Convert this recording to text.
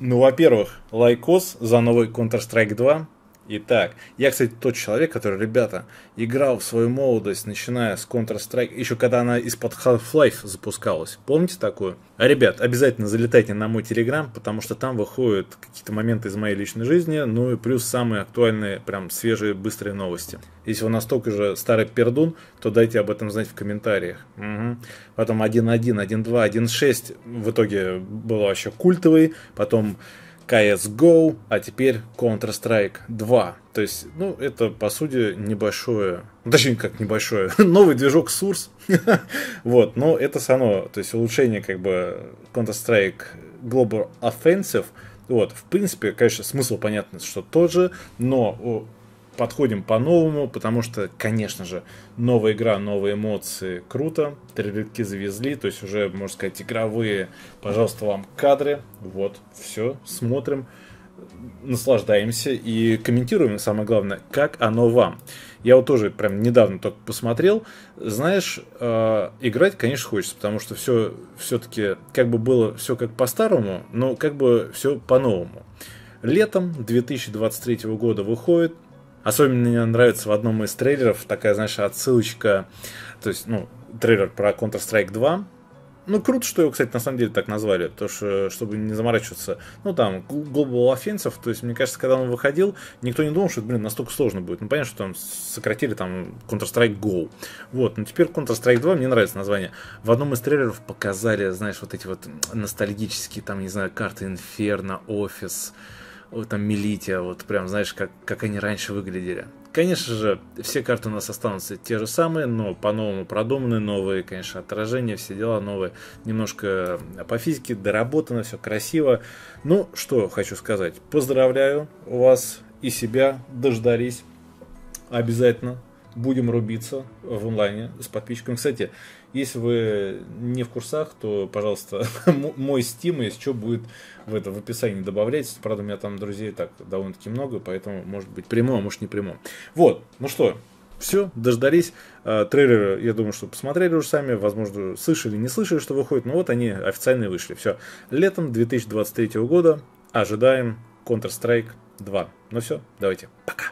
Ну, во-первых, лайкос за новый Counter-Strike 2. Итак, я, кстати, тот человек, который, ребята, играл в свою молодость, начиная с Counter-Strike, еще когда она из-под Half-Life запускалась. Помните такую? А, ребят, обязательно залетайте на мой Телеграм, потому что там выходят какие-то моменты из моей личной жизни, ну и плюс самые актуальные, прям свежие, быстрые новости. Если вы настолько же старый пердун, то дайте об этом знать в комментариях. Угу. Потом 1.1, 1.2, 1.6 в итоге было вообще культовый, потом CSGO, а теперь Counter-Strike 2. То есть, ну, это, по сути, небольшое, точнее, как небольшое, новый движок Source, вот, но это само, то есть, улучшение, как бы, Counter-Strike Global Offensive, вот, в принципе, конечно, смысл понятно, что тот же, но подходим по-новому, потому что, конечно же, новая игра, новые эмоции, круто. Трейлерки завезли, то есть уже, можно сказать, игровые, пожалуйста, вам кадры. Вот, все, смотрим, наслаждаемся и комментируем, самое главное, как оно вам. Я вот тоже прям недавно только посмотрел. Знаешь, э, играть, конечно, хочется, потому что все все-таки как бы было все как по-старому, но как бы все по-новому. Летом 2023 года выходит Особенно мне нравится в одном из трейлеров такая, знаешь, отсылочка, то есть, ну, трейлер про Counter-Strike 2, ну, круто, что его, кстати, на самом деле так назвали, то, что, чтобы не заморачиваться, ну, там, Global Offensive, то есть, мне кажется, когда он выходил, никто не думал, что, блин, настолько сложно будет. Ну, понятно, что там сократили, там, Counter-Strike Go. Вот, но теперь Counter-Strike 2, мне нравится название. В одном из трейлеров показали, знаешь, вот эти вот ностальгические, там, не знаю, карты Inferno, Office, вот там Мелития, вот прям, знаешь, как, как они раньше выглядели. Конечно же, все карты у нас останутся те же самые, но по-новому продуманы, новые, конечно, отражения, все дела новые. Немножко э, по физике доработано, все красиво. Ну, что хочу сказать. Поздравляю вас и себя, дождались. Обязательно будем рубиться в онлайне с подписчиками. Кстати, если вы не в курсах, то, пожалуйста, мой Steam, если что, будет в, это, в описании добавлять. Правда, у меня там друзей так довольно-таки много, поэтому, может быть, прямо, а может, не прямо. Вот, ну что, все, дождались. А, трейлеры. я думаю, что посмотрели уже сами, возможно, слышали, не слышали, что выходит, но вот они официально вышли. Все, летом 2023 года ожидаем Counter-Strike 2. Ну все, давайте, пока.